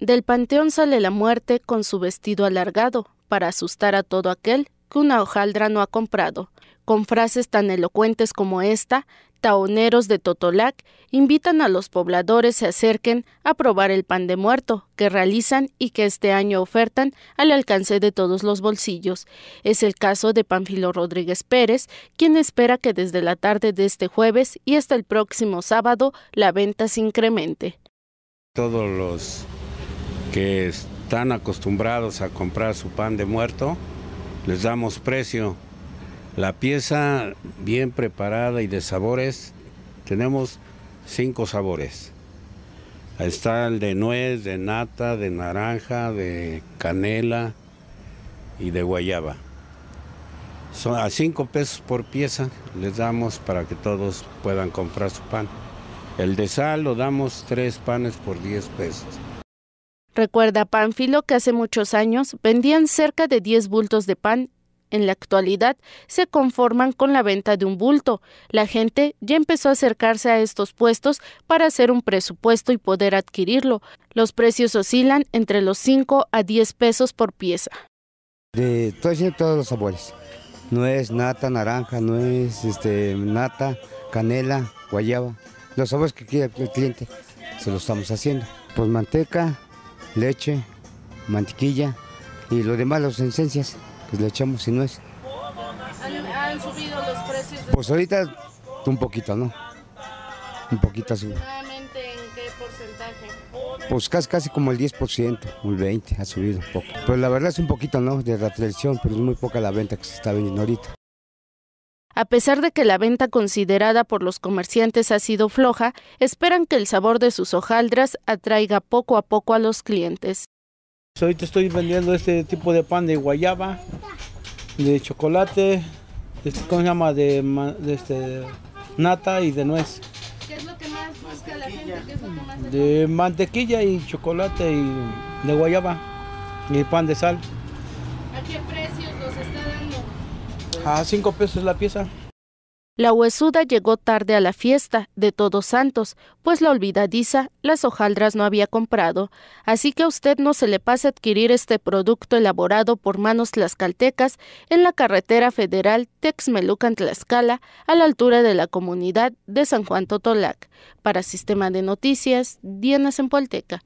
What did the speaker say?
Del panteón sale la muerte con su vestido alargado, para asustar a todo aquel que una hojaldra no ha comprado. Con frases tan elocuentes como esta, taoneros de Totolac invitan a los pobladores se acerquen a probar el pan de muerto que realizan y que este año ofertan al alcance de todos los bolsillos. Es el caso de Panfilo Rodríguez Pérez, quien espera que desde la tarde de este jueves y hasta el próximo sábado la venta se incremente. Todos los están acostumbrados a comprar su pan de muerto, les damos precio. La pieza bien preparada y de sabores, tenemos cinco sabores. está el de nuez, de nata, de naranja, de canela y de guayaba. Son a cinco pesos por pieza les damos para que todos puedan comprar su pan. El de sal lo damos tres panes por diez pesos. Recuerda Pánfilo que hace muchos años vendían cerca de 10 bultos de pan. En la actualidad se conforman con la venta de un bulto. La gente ya empezó a acercarse a estos puestos para hacer un presupuesto y poder adquirirlo. Los precios oscilan entre los 5 a 10 pesos por pieza. De todos los sabores. Nuez, nata, naranja, nuez, este, nata, canela, guayaba. Los sabores que quiera el cliente se los estamos haciendo. Pues manteca, leche, mantequilla y lo demás, las esencias, pues le echamos si no es. ¿Han, subido los precios? Pues ahorita un poquito, ¿no? Un poquito sube. en qué porcentaje? Pues casi, como el 10%, el 20% ha subido un poco. Pues la verdad es un poquito, ¿no? De tradición, pero es muy poca la venta que se está vendiendo ahorita. A pesar de que la venta considerada por los comerciantes ha sido floja, esperan que el sabor de sus hojaldras atraiga poco a poco a los clientes. Pues ahorita estoy vendiendo este tipo de pan de guayaba, de chocolate, de, este, ¿cómo se llama? De, este, nata y de nuez. ¿Qué es lo que más busca la gente? ¿Qué es lo de mantequilla y chocolate y de guayaba y pan de sal. ¿A qué precios los está dando? A cinco pesos la pieza. La huesuda llegó tarde a la fiesta de Todos Santos, pues la olvidadiza las hojaldras no había comprado, así que a usted no se le pase adquirir este producto elaborado por manos tlaxcaltecas en la carretera federal Texmelucan Tlaxcala, a la altura de la comunidad de San Juan Totolac. Para Sistema de Noticias, Diana Sempolteca.